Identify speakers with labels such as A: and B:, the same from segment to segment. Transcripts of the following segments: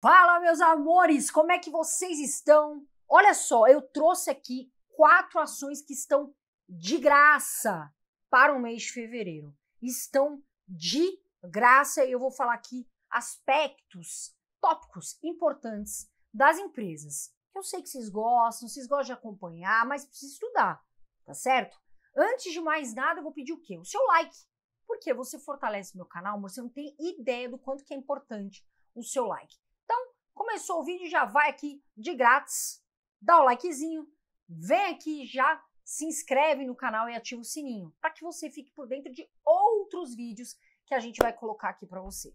A: Fala, meus amores, como é que vocês estão? Olha só, eu trouxe aqui quatro ações que estão de graça para o mês de fevereiro. Estão de graça e eu vou falar aqui aspectos, tópicos importantes das empresas. Eu sei que vocês gostam, vocês gostam de acompanhar, mas precisa estudar, tá certo? Antes de mais nada, eu vou pedir o quê? O seu like. Porque você fortalece meu canal, mas você não tem ideia do quanto que é importante o seu like. Começou o vídeo, já vai aqui de grátis, dá o likezinho, vem aqui já se inscreve no canal e ativa o sininho, para que você fique por dentro de outros vídeos que a gente vai colocar aqui para você.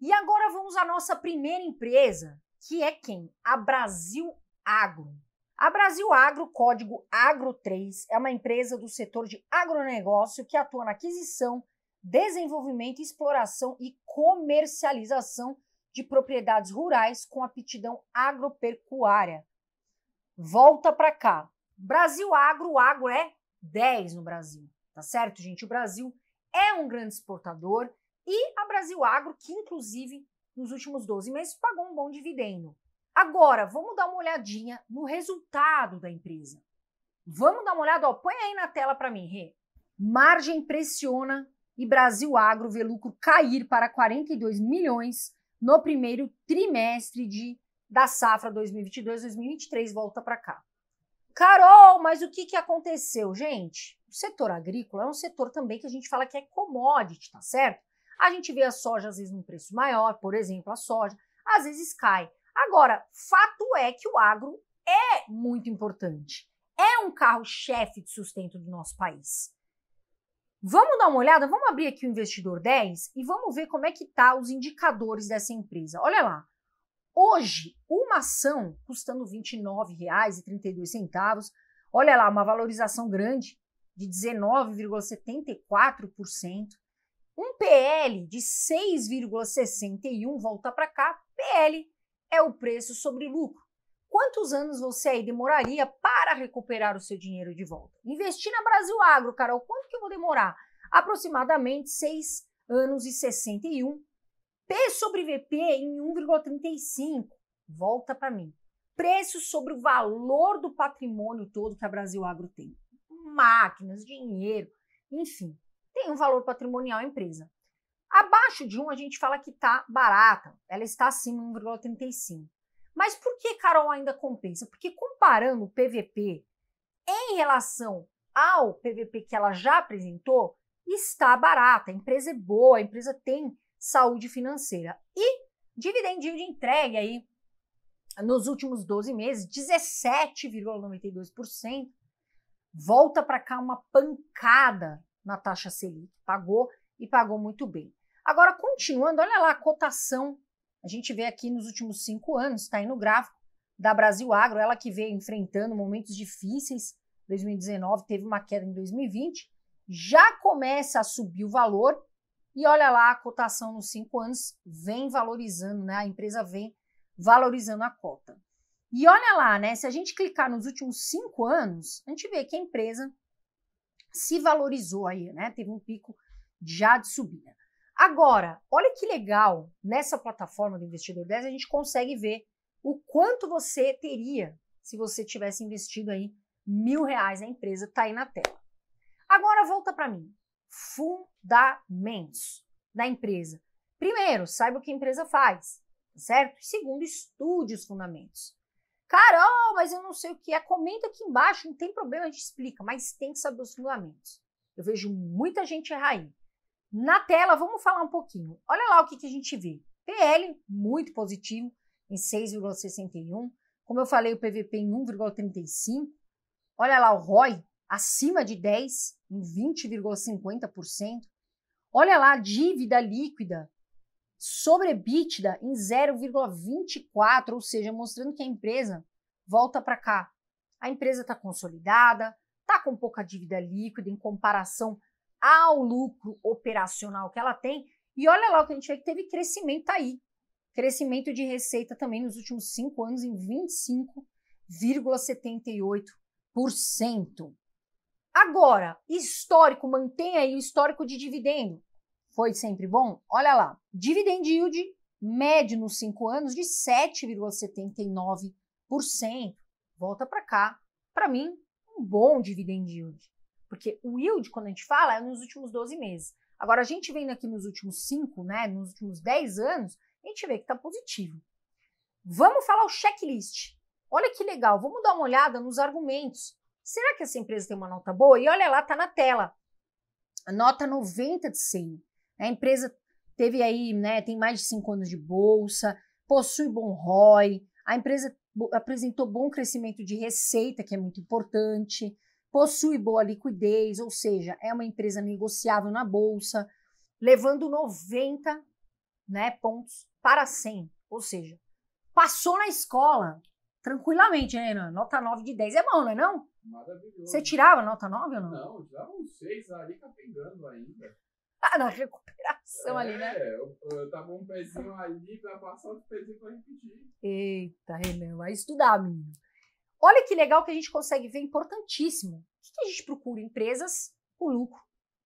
A: E agora vamos à nossa primeira empresa, que é quem? A Brasil Agro. A Brasil Agro, código AGRO3, é uma empresa do setor de agronegócio que atua na aquisição, desenvolvimento, exploração e comercialização de propriedades rurais com aptidão agropecuária. Volta para cá. Brasil agro, agro é 10 no Brasil, tá certo, gente? O Brasil é um grande exportador e a Brasil Agro, que inclusive nos últimos 12 meses pagou um bom dividendo. Agora, vamos dar uma olhadinha no resultado da empresa. Vamos dar uma olhada, ó, põe aí na tela para mim, Rê. Margem pressiona e Brasil Agro vê lucro cair para 42 milhões no primeiro trimestre de, da safra 2022-2023, volta para cá. Carol, mas o que, que aconteceu? Gente, o setor agrícola é um setor também que a gente fala que é commodity, tá certo? A gente vê a soja às vezes num preço maior, por exemplo, a soja, às vezes cai. Agora, fato é que o agro é muito importante. É um carro-chefe de sustento do nosso país. Vamos dar uma olhada, vamos abrir aqui o investidor 10 e vamos ver como é que tá os indicadores dessa empresa. Olha lá. Hoje, uma ação custando R$ 29,32. Olha lá, uma valorização grande de 19,74%. Um PL de 6,61, volta para cá. PL é o preço sobre lucro quantos anos você aí demoraria para recuperar o seu dinheiro de volta? Investir na Brasil Agro, Carol, quanto que eu vou demorar? Aproximadamente 6 anos e 61. P sobre VP em 1,35. Volta para mim. Preço sobre o valor do patrimônio todo que a Brasil Agro tem. Máquinas, dinheiro, enfim. Tem um valor patrimonial a empresa. Abaixo de 1, a gente fala que está barata. Ela está acima de 1,35. Mas por que, Carol, ainda compensa? Porque comparando o PVP em relação ao PVP que ela já apresentou, está barata. A empresa é boa, a empresa tem saúde financeira. E dividendinho de entrega aí nos últimos 12 meses, 17,92%. Volta para cá uma pancada na taxa Selic. Pagou e pagou muito bem. Agora, continuando, olha lá a cotação a gente vê aqui nos últimos cinco anos, está aí no gráfico da Brasil Agro, ela que veio enfrentando momentos difíceis, 2019 teve uma queda em 2020, já começa a subir o valor e olha lá, a cotação nos cinco anos vem valorizando, né? A empresa vem valorizando a cota. E olha lá, né? Se a gente clicar nos últimos cinco anos, a gente vê que a empresa se valorizou aí, né? Teve um pico já de subida. Agora, olha que legal, nessa plataforma do Investidor 10 a gente consegue ver o quanto você teria se você tivesse investido aí mil reais na empresa, tá aí na tela. Agora volta para mim, fundamentos da empresa. Primeiro, saiba o que a empresa faz, tá certo? Segundo, estude os fundamentos. Carol, mas eu não sei o que é. Comenta aqui embaixo, não tem problema, a gente explica, mas tem que saber os fundamentos. Eu vejo muita gente errar aí. Na tela, vamos falar um pouquinho. Olha lá o que, que a gente vê. PL, muito positivo, em 6,61. Como eu falei, o PVP em 1,35. Olha lá o ROI, acima de 10, em 20,50%. Olha lá a dívida líquida sobre EBITDA em 0,24, ou seja, mostrando que a empresa volta para cá. A empresa está consolidada, está com pouca dívida líquida em comparação ao lucro operacional que ela tem. E olha lá o que a gente vê que teve crescimento aí. Crescimento de receita também nos últimos cinco anos em 25,78%. Agora, histórico, mantém aí o histórico de dividendo. Foi sempre bom? Olha lá, dividend yield médio nos cinco anos de 7,79%. Volta para cá. Para mim, um bom dividend yield. Porque o yield, quando a gente fala, é nos últimos 12 meses. Agora, a gente vendo aqui nos últimos 5, né, nos últimos 10 anos, a gente vê que está positivo. Vamos falar o checklist. Olha que legal, vamos dar uma olhada nos argumentos. Será que essa empresa tem uma nota boa? E olha lá, está na tela. nota 90 de 100. A empresa teve aí, né, tem mais de 5 anos de bolsa, possui bom ROI, a empresa apresentou bom crescimento de receita, que é muito importante, possui boa liquidez, ou seja, é uma empresa negociável na bolsa, levando 90 né, pontos para 100, ou seja, passou na escola tranquilamente, né, Renan? Nota 9 de 10 é bom, não é não? Maravilhoso. Você tirava nota 9 ou não? Não, já não sei, ali tá pegando ainda. Ah, na recuperação é, ali, né? É, eu, eu tava um pezinho ali pra passar, outro pezinho pra repetir. Eita, Renan, vai estudar, menino. Olha que legal que a gente consegue ver, importantíssimo. O que a gente procura? Empresas com lucro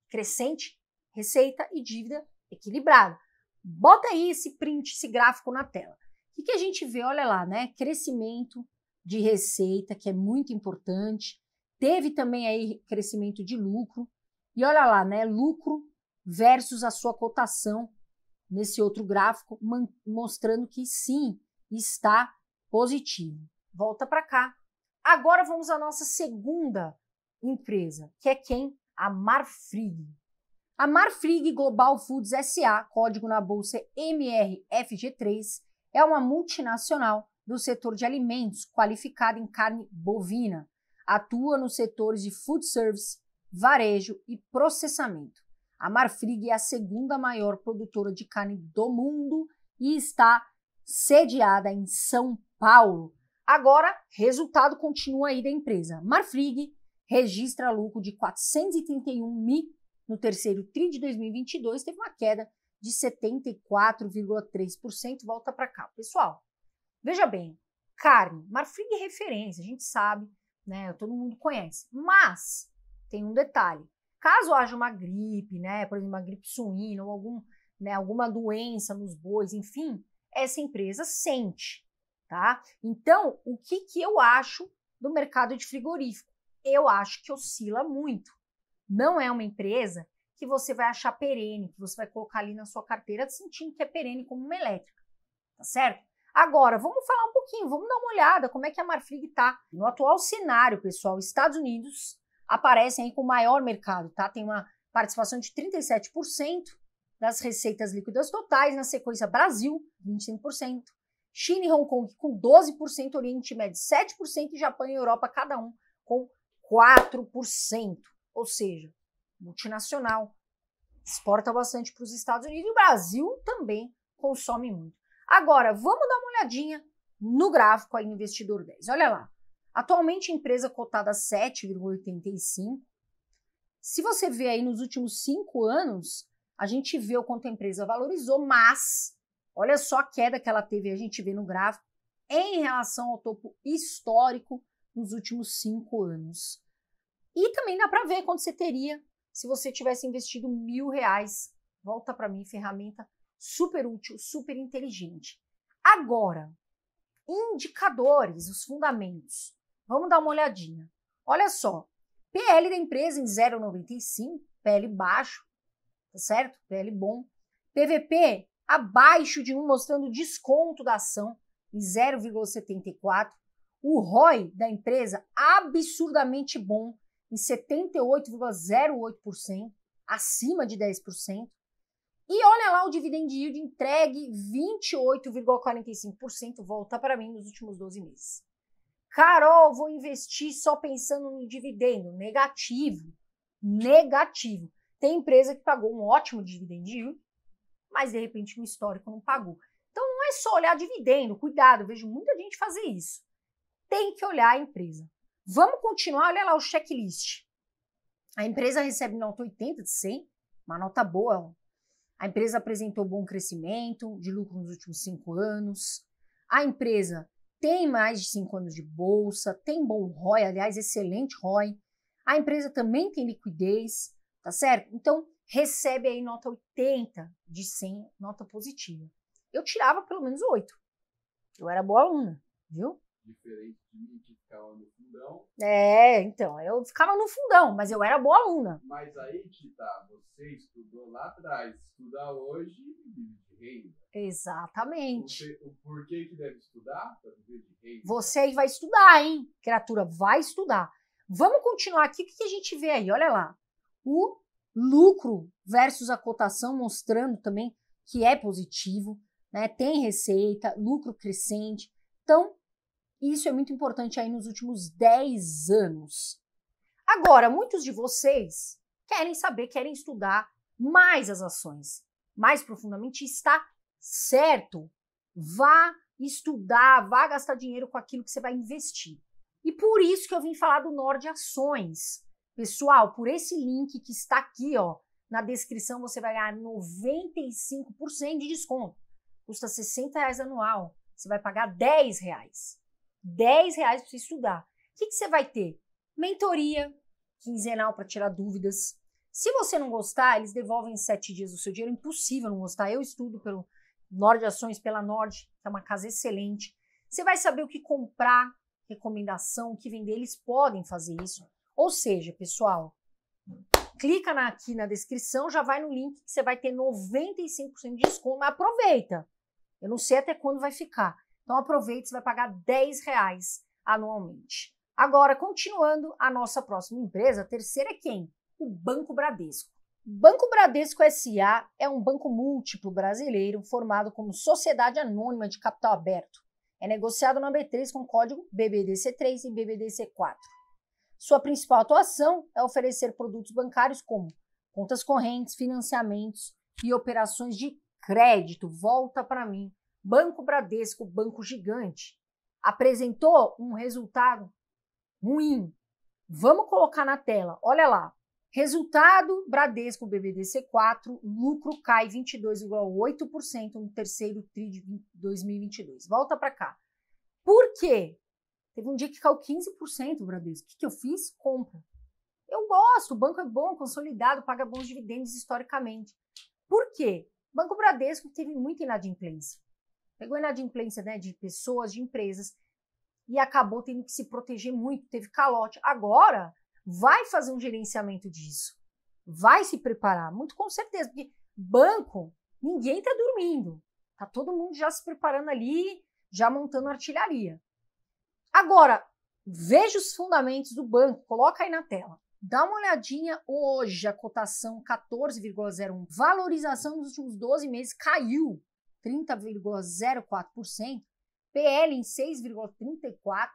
A: crescente, receita e dívida equilibrada. Bota aí esse print, esse gráfico na tela. O que a gente vê? Olha lá, né? Crescimento de receita, que é muito importante. Teve também aí crescimento de lucro. E olha lá, né? Lucro versus a sua cotação nesse outro gráfico, mostrando que sim, está positivo. Volta para cá. Agora vamos à nossa segunda empresa, que é quem? A Marfrig. A Marfrig Global Foods SA, código na bolsa MRFG3, é uma multinacional do setor de alimentos, qualificada em carne bovina. Atua nos setores de food service, varejo e processamento. A Marfrig é a segunda maior produtora de carne do mundo e está sediada em São Paulo. Agora, resultado continua aí da empresa. Marfrig registra lucro de 431 mil no terceiro TRI de 2022, teve uma queda de 74,3%. Volta para cá, pessoal. Veja bem, carne, Marfrig é referência, a gente sabe, né? Todo mundo conhece. Mas tem um detalhe: caso haja uma gripe, né? Por exemplo, uma gripe suína ou algum, né, alguma doença nos bois, enfim, essa empresa sente tá? Então, o que, que eu acho do mercado de frigorífico? Eu acho que oscila muito. Não é uma empresa que você vai achar perene, que você vai colocar ali na sua carteira sentindo que é perene como uma elétrica, tá certo? Agora, vamos falar um pouquinho, vamos dar uma olhada como é que a Marfrig está. No atual cenário, pessoal, Estados Unidos aparecem aí com o maior mercado, tá? Tem uma participação de 37% das receitas líquidas totais, na sequência Brasil, 25%, China e Hong Kong com 12%, Oriente Médio 7% e Japão e Europa cada um com 4%. Ou seja, multinacional exporta bastante para os Estados Unidos e o Brasil também consome muito. Agora, vamos dar uma olhadinha no gráfico aí no investidor 10. Olha lá. Atualmente empresa cotada 7,85. Se você vê aí nos últimos cinco anos, a gente vê o quanto a empresa valorizou, mas Olha só a queda que ela teve, a gente vê no gráfico, em relação ao topo histórico nos últimos cinco anos. E também dá para ver quanto você teria se você tivesse investido mil reais. Volta para mim, ferramenta super útil, super inteligente. Agora, indicadores, os fundamentos. Vamos dar uma olhadinha. Olha só, PL da empresa em 0,95, PL baixo, tá certo? PL bom. PVP abaixo de 1, mostrando desconto da ação em 0,74. O ROI da empresa absurdamente bom em 78,08%, acima de 10%. E olha lá o dividend yield entregue 28,45%, volta para mim nos últimos 12 meses. Carol, vou investir só pensando no dividendo. Negativo. Negativo. Tem empresa que pagou um ótimo dividend yield mas de repente o histórico não pagou. Então não é só olhar dividendo, cuidado, vejo muita gente fazer isso. Tem que olhar a empresa. Vamos continuar, olha lá o checklist. A empresa recebe nota 80 de 100, uma nota boa. A empresa apresentou bom crescimento de lucro nos últimos cinco anos. A empresa tem mais de cinco anos de bolsa, tem bom ROI, aliás, excelente ROI. A empresa também tem liquidez, tá certo? Então, recebe aí nota 80 de 100, nota positiva. Eu tirava pelo menos 8. Eu era boa aluna, viu? Diferente de mim que ficava no fundão. É, então, eu ficava no fundão, mas eu era boa aluna. Mas aí que tá, você estudou lá atrás, estudar hoje vive de renda. Exatamente. o porquê que deve estudar para viver de renda? Você vai estudar, hein? Criatura, vai estudar. Vamos continuar aqui, o que a gente vê aí? Olha lá. O lucro versus a cotação, mostrando também que é positivo, né? tem receita, lucro crescente. Então, isso é muito importante aí nos últimos 10 anos. Agora, muitos de vocês querem saber, querem estudar mais as ações, mais profundamente, está certo. Vá estudar, vá gastar dinheiro com aquilo que você vai investir. E por isso que eu vim falar do Nord Ações. Pessoal, por esse link que está aqui, ó, na descrição você vai ganhar 95% de desconto. Custa 60 reais anual. Você vai pagar 10 reais. 10 reais para você estudar. O que, que você vai ter? Mentoria quinzenal para tirar dúvidas. Se você não gostar, eles devolvem em 7 dias o seu dinheiro. Impossível não gostar. Eu estudo pelo Nord Ações, pela Nord, que é uma casa excelente. Você vai saber o que comprar, recomendação, o que vender. Eles podem fazer isso ou seja, pessoal, clica na, aqui na descrição, já vai no link que você vai ter 95% de desconto, mas aproveita. Eu não sei até quando vai ficar. Então aproveita, você vai pagar 10 reais anualmente. Agora, continuando, a nossa próxima empresa, a terceira é quem? O Banco Bradesco. Banco Bradesco SA é um banco múltiplo brasileiro formado como sociedade anônima de capital aberto. É negociado na B3 com código BBDC3 e BBDC4. Sua principal atuação é oferecer produtos bancários como contas correntes, financiamentos e operações de crédito. Volta para mim. Banco Bradesco, banco gigante, apresentou um resultado ruim. Vamos colocar na tela. Olha lá. Resultado: Bradesco BBDC4, lucro cai 22,8% no terceiro TRI de 2022. Volta para cá. Por quê? Teve um dia que caiu 15% o Bradesco. O que, que eu fiz? Compra. Eu gosto, o banco é bom, consolidado, paga bons dividendos historicamente. Por quê? O Banco Bradesco teve muita inadimplência. Pegou inadimplência né, de pessoas, de empresas, e acabou tendo que se proteger muito, teve calote. Agora, vai fazer um gerenciamento disso. Vai se preparar, muito com certeza, porque banco, ninguém está dormindo. Está todo mundo já se preparando ali, já montando artilharia. Agora, veja os fundamentos do banco, coloca aí na tela. Dá uma olhadinha hoje, a cotação 14,01, valorização nos últimos 12 meses caiu 30,04%, PL em 6,34%,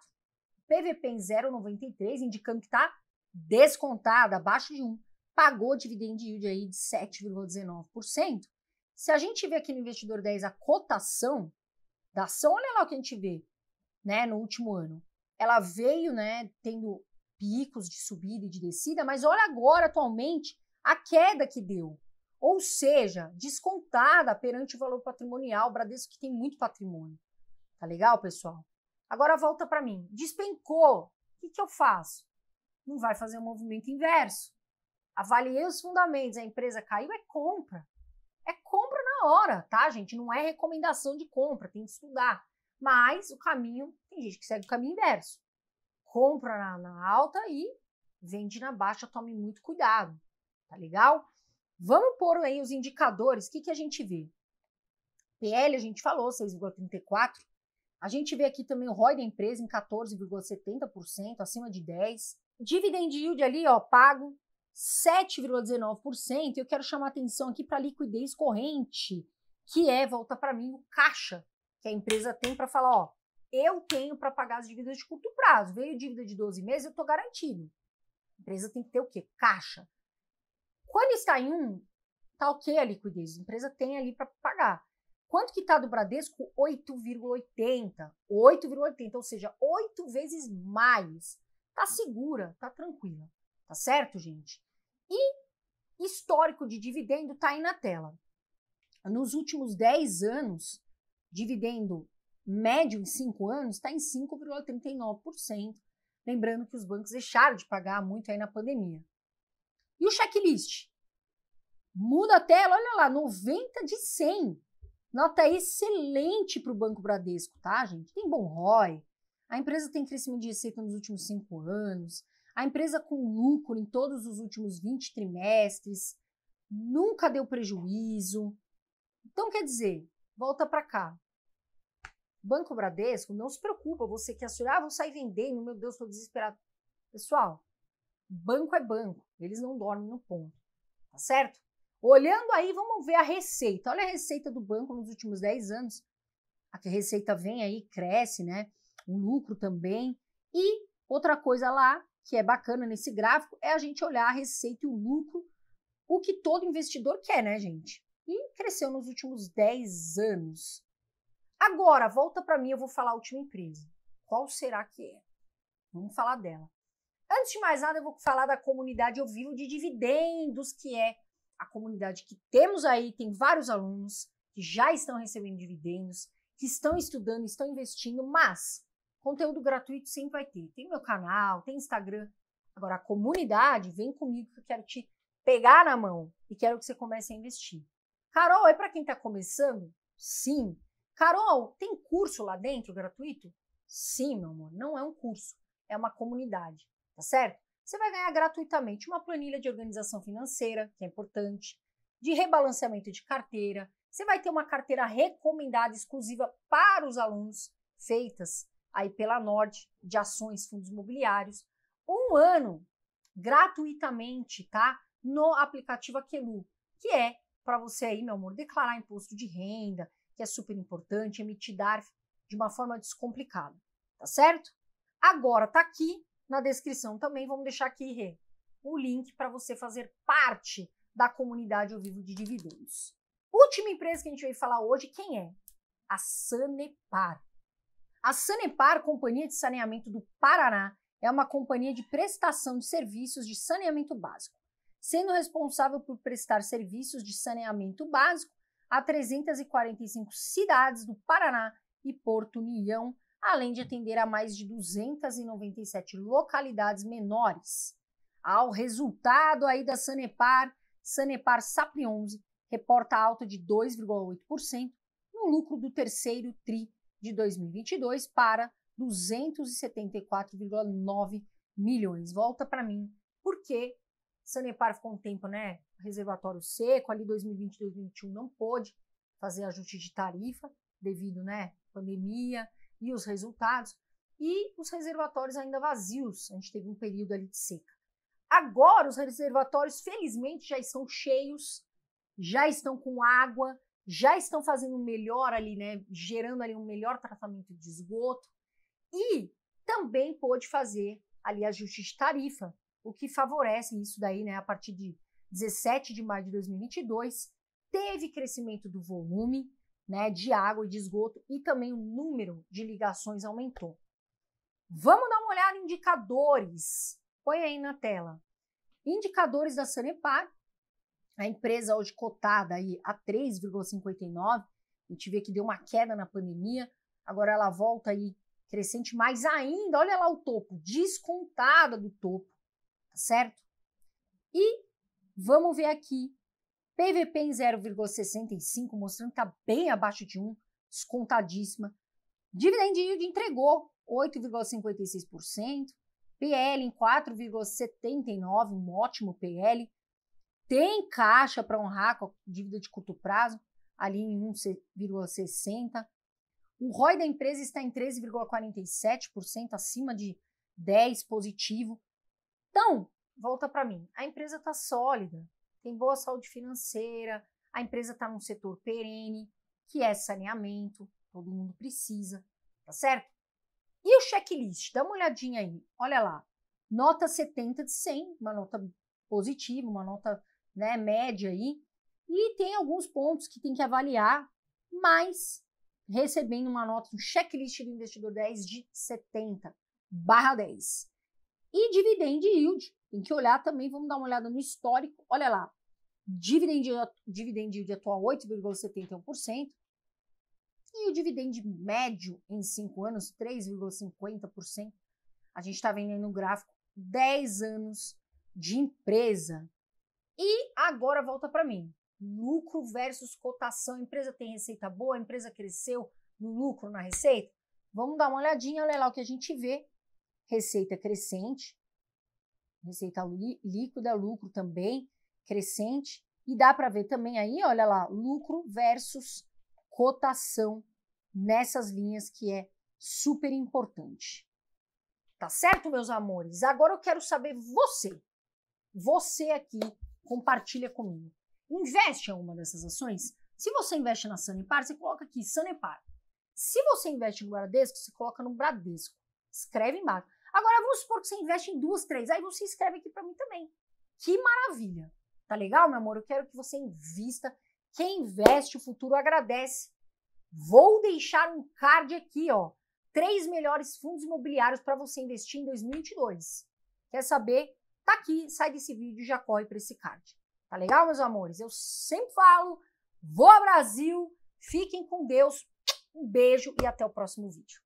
A: PVP em 0,93%, indicando que está descontada, abaixo de 1%, pagou dividend yield aí de 7,19%. Se a gente vê aqui no investidor 10 a cotação da ação, olha lá o que a gente vê, né, no último ano. Ela veio, né, tendo picos de subida e de descida, mas olha agora, atualmente, a queda que deu. Ou seja, descontada perante o valor patrimonial, o Bradesco que tem muito patrimônio. Tá legal, pessoal? Agora volta para mim. Despencou. O que, que eu faço? Não vai fazer o um movimento inverso. Avaliei os fundamentos, a empresa caiu, é compra. É compra na hora, tá, gente? Não é recomendação de compra, tem que estudar. Mas o caminho, tem gente que segue o caminho inverso. Compra na, na alta e vende na baixa, tome muito cuidado, tá legal? Vamos pôr aí os indicadores, o que, que a gente vê? PL a gente falou, 6,34%. A gente vê aqui também o ROI da empresa em 14,70%, acima de 10%. Dividend yield ali, ó, pago 7,19%. Eu quero chamar atenção aqui para a liquidez corrente, que é, volta para mim, o caixa que a empresa tem para falar, ó, eu tenho para pagar as dívidas de curto prazo. Veio dívida de 12 meses, eu estou garantido. A empresa tem que ter o quê? Caixa. Quando está em um, está ok a liquidez. A empresa tem ali para pagar. Quanto que está do Bradesco? 8,80. 8,80, ou seja, oito vezes mais. Tá segura, tá tranquila. Tá certo, gente? E histórico de dividendo está aí na tela. Nos últimos 10 anos, dividendo médio em cinco anos está em 5,39%. Lembrando que os bancos deixaram de pagar muito aí na pandemia. E o checklist? Muda a tela, olha lá, 90 de 100. Nota excelente para o Banco Bradesco, tá, gente? Tem bom ROI, a empresa tem crescimento de receita nos últimos cinco anos, a empresa com lucro em todos os últimos 20 trimestres, nunca deu prejuízo. Então, quer dizer, volta para cá. Banco Bradesco, não se preocupa, você que acionar, ah, vou sair vendendo, meu Deus, estou desesperado. Pessoal, banco é banco, eles não dormem no ponto, tá certo? Olhando aí, vamos ver a receita. Olha a receita do banco nos últimos 10 anos. A receita vem aí, cresce, né? O lucro também. E outra coisa lá que é bacana nesse gráfico é a gente olhar a receita e o lucro, o que todo investidor quer, né, gente? E cresceu nos últimos 10 anos. Agora, volta para mim, eu vou falar a última empresa. Qual será que é? Vamos falar dela. Antes de mais nada, eu vou falar da comunidade Eu Vivo de Dividendos, que é a comunidade que temos aí, tem vários alunos que já estão recebendo dividendos, que estão estudando, estão investindo, mas conteúdo gratuito sempre vai ter. Tem meu canal, tem Instagram. Agora, a comunidade, vem comigo que eu quero te pegar na mão e quero que você comece a investir. Carol, é para quem está começando? Sim, Carol, tem curso lá dentro gratuito? Sim, meu amor, não é um curso, é uma comunidade, tá certo? Você vai ganhar gratuitamente uma planilha de organização financeira, que é importante, de rebalanceamento de carteira, você vai ter uma carteira recomendada exclusiva para os alunos, feitas aí pela Norte, de ações, fundos imobiliários, um ano gratuitamente, tá? No aplicativo Aquelu, que é para você aí, meu amor, declarar imposto de renda, que é super importante, é me te dar de uma forma descomplicada, tá certo? Agora tá aqui na descrição também, vamos deixar aqui Rê, o link para você fazer parte da comunidade ao vivo de dividendos. Última empresa que a gente veio falar hoje, quem é? A Sanepar. A Sanepar, Companhia de Saneamento do Paraná, é uma companhia de prestação de serviços de saneamento básico, sendo responsável por prestar serviços de saneamento básico a 345 cidades do Paraná e Porto União, além de atender a mais de 297 localidades menores. Ao resultado aí da Sanepar, Sanepar SAP 11 reporta alta de 2,8% no lucro do terceiro TRI de 2022 para 274,9 milhões. Volta para mim, porque Sanepar ficou um tempo, né, reservatório seco, ali 2020, 2021 não pôde fazer ajuste de tarifa devido, né, pandemia e os resultados e os reservatórios ainda vazios. A gente teve um período ali de seca. Agora os reservatórios felizmente já estão cheios, já estão com água, já estão fazendo melhor ali, né, gerando ali um melhor tratamento de esgoto e também pôde fazer ali ajuste de tarifa, o que favorece isso daí, né, a partir de 17 de maio de 2022, teve crescimento do volume né, de água e de esgoto e também o número de ligações aumentou. Vamos dar uma olhada em indicadores. Põe aí na tela. Indicadores da Sanepar, a empresa hoje cotada aí a 3,59, a gente vê que deu uma queda na pandemia, agora ela volta aí crescente, mais ainda, olha lá o topo, descontada do topo, tá certo? E Vamos ver aqui. PVP em 0,65, mostrando que está bem abaixo de 1, descontadíssima. Dividend yield entregou 8,56%. PL em 4,79, um ótimo PL. Tem caixa para honrar com a dívida de curto prazo, ali em 1,60. O ROI da empresa está em 13,47%, acima de 10 positivo. Então, volta para mim. A empresa está sólida, tem boa saúde financeira, a empresa está num setor perene, que é saneamento, todo mundo precisa, tá certo? E o checklist? Dá uma olhadinha aí, olha lá. Nota 70 de 100, uma nota positiva, uma nota né, média aí. E tem alguns pontos que tem que avaliar, mas recebendo uma nota, um checklist do investidor 10 de 70 barra 10. E dividend yield, tem que olhar também, vamos dar uma olhada no histórico. Olha lá, dividend, dividend yield atual 8,71% e o dividend médio em 5 anos 3,50%. A gente está vendo aí no gráfico 10 anos de empresa. E agora volta para mim. Lucro versus cotação. A empresa tem receita boa, a empresa cresceu no lucro, na receita. Vamos dar uma olhadinha, olha lá o que a gente vê. Receita crescente, Receita líquida, lucro também crescente. E dá para ver também aí, olha lá, lucro versus cotação nessas linhas que é super importante. Tá certo, meus amores? Agora eu quero saber você. Você aqui compartilha comigo. Investe em uma dessas ações? Se você investe na Sanepar, você coloca aqui Sanepar. Se você investe no Bradesco, você coloca no Bradesco. Escreve embaixo. Agora, vamos supor que você investe em duas, três, aí você escreve aqui para mim também. Que maravilha! Tá legal, meu amor? Eu quero que você invista. Quem investe, o futuro agradece. Vou deixar um card aqui, ó. Três melhores fundos imobiliários para você investir em 2022. Quer saber? Tá aqui, sai desse vídeo e já corre para esse card. Tá legal, meus amores? Eu sempre falo, vou ao Brasil, fiquem com Deus, um beijo e até o próximo vídeo.